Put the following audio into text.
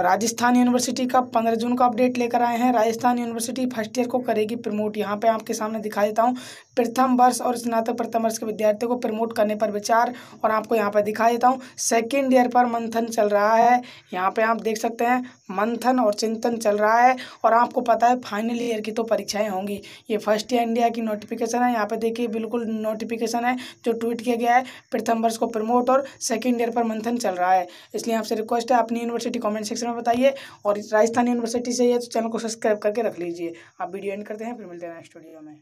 Rajasthan university का पंद्रह जून का अपडेट लेकर आए हैं राजस्थान यूनिवर्सिटी फर्स्ट ईयर को करेगी प्रमोट यहाँ पे आपके सामने दिखा देता हूँ प्रथम वर्ष और स्नातक प्रथम वर्ष के विद्यार्थियों को प्रमोट करने पर विचार और आपको यहाँ पर दिखा देता हूँ सेकेंड ईयर पर मंथन चल रहा है यहाँ पे आप देख सकते हैं मंथन और चिंतन चल रहा है और आपको पता है फाइनल ईयर की तो परीक्षाएँ होंगी ये फर्स्ट ईयर इंडिया की नोटिफिकेशन है यहाँ पर देखिए बिल्कुल नोटिफिकेशन है जो ट्वीट किया गया है प्रथम वर्ष को प्रमोट और सेकेंड ईयर पर मंथन चल रहा है इसलिए आपसे रिक्वेस्ट है अपनी यूनिवर्सिटी कॉमेंट सेक्शन डिस्क्रिप्शन में बताइए और राजस्थान यूनिवर्सिटी से ये तो चैनल को सब्सक्राइब करके रख लीजिए आप वीडियो एंड करते हैं फिर मिलते हैं नेक्स्ट वीडियो में